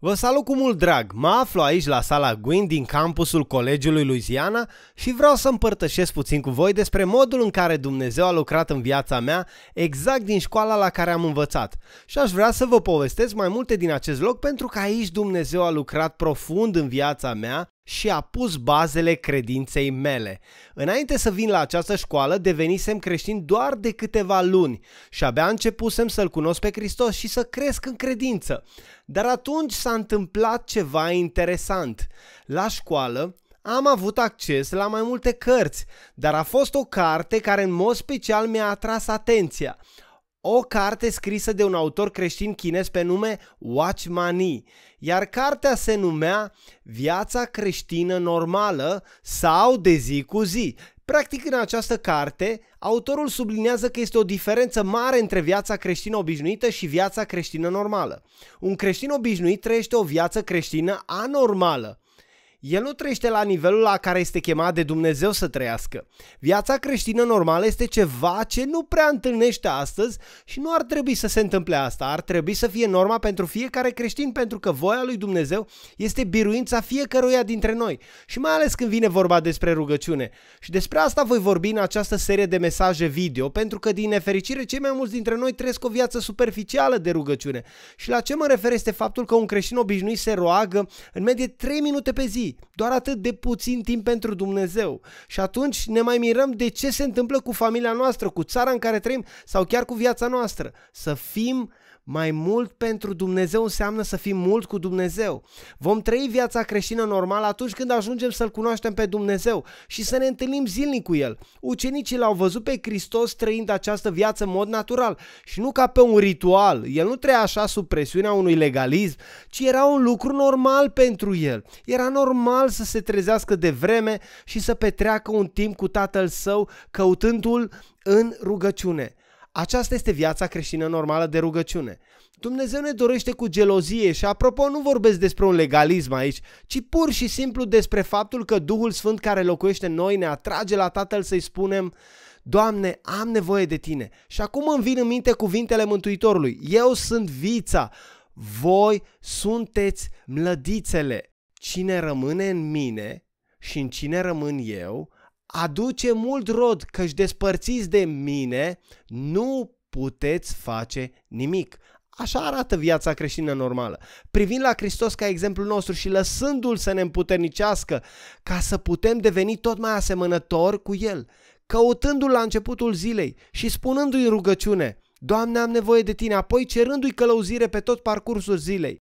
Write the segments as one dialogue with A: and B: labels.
A: Vă salut cu mult drag! Mă aflu aici la sala Gwyn din campusul Colegiului Louisiana și vreau să împărtășesc puțin cu voi despre modul în care Dumnezeu a lucrat în viața mea exact din școala la care am învățat. Și aș vrea să vă povestesc mai multe din acest loc pentru că aici Dumnezeu a lucrat profund în viața mea și a pus bazele credinței mele. Înainte să vin la această școală, devenisem creștin doar de câteva luni și abia începusem să-L cunosc pe Hristos și să cresc în credință. Dar atunci s-a întâmplat ceva interesant. La școală, am avut acces la mai multe cărți, dar a fost o carte care în mod special mi-a atras atenția o carte scrisă de un autor creștin chinez pe nume Watchmani, iar cartea se numea Viața creștină normală sau de zi cu zi. Practic în această carte, autorul sublinează că este o diferență mare între viața creștină obișnuită și viața creștină normală. Un creștin obișnuit trăiește o viață creștină anormală, el nu trăiește la nivelul la care este chemat de Dumnezeu să trăiască. Viața creștină normală este ceva ce nu prea întâlnește astăzi și nu ar trebui să se întâmple asta. Ar trebui să fie norma pentru fiecare creștin pentru că voia lui Dumnezeu este biruința fiecăruia dintre noi și mai ales când vine vorba despre rugăciune. Și despre asta voi vorbi în această serie de mesaje video pentru că din nefericire cei mai mulți dintre noi trăiesc o viață superficială de rugăciune. Și la ce mă refer este faptul că un creștin obișnuit se roagă în medie 3 minute pe zi doar atât de puțin timp pentru Dumnezeu. Și atunci ne mai mirăm de ce se întâmplă cu familia noastră, cu țara în care trăim sau chiar cu viața noastră. Să fim uh, mai mult pentru Dumnezeu înseamnă să fim mult cu Dumnezeu. Vom trăi viața creștină normală atunci când ajungem să-L cunoaștem pe Dumnezeu și să ne întâlnim zilnic cu El. Ucenicii l-au văzut pe Hristos trăind această viață în mod natural și nu ca pe un ritual. El nu trăia așa sub presiunea unui legalism, ci era un lucru normal pentru el. Era normal să se trezească de vreme și să petreacă un timp cu tatăl său căutându-l în rugăciune. Aceasta este viața creștină normală de rugăciune. Dumnezeu ne dorește cu gelozie și apropo nu vorbesc despre un legalism aici, ci pur și simplu despre faptul că Duhul Sfânt care locuiește în noi ne atrage la Tatăl să-i spunem Doamne, am nevoie de Tine. Și acum îmi vin în minte cuvintele Mântuitorului. Eu sunt vița, voi sunteți mlădițele. Cine rămâne în mine și în cine rămân eu, aduce mult rod căci despărțiți de mine, nu puteți face nimic. Așa arată viața creștină normală. Privind la Hristos ca exemplul nostru și lăsându-L să ne împuternicească ca să putem deveni tot mai asemănător cu El, căutându-L la începutul zilei și spunându-I în rugăciune, Doamne, am nevoie de Tine, apoi cerându-I călăuzire pe tot parcursul zilei.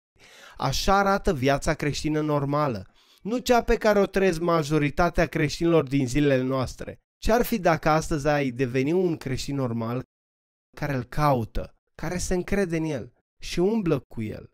A: Așa arată viața creștină normală nu cea pe care o trăiesc majoritatea creștinilor din zilele noastre. Ce ar fi dacă astăzi ai deveni un creștin normal care îl caută, care se încrede în el și umblă cu el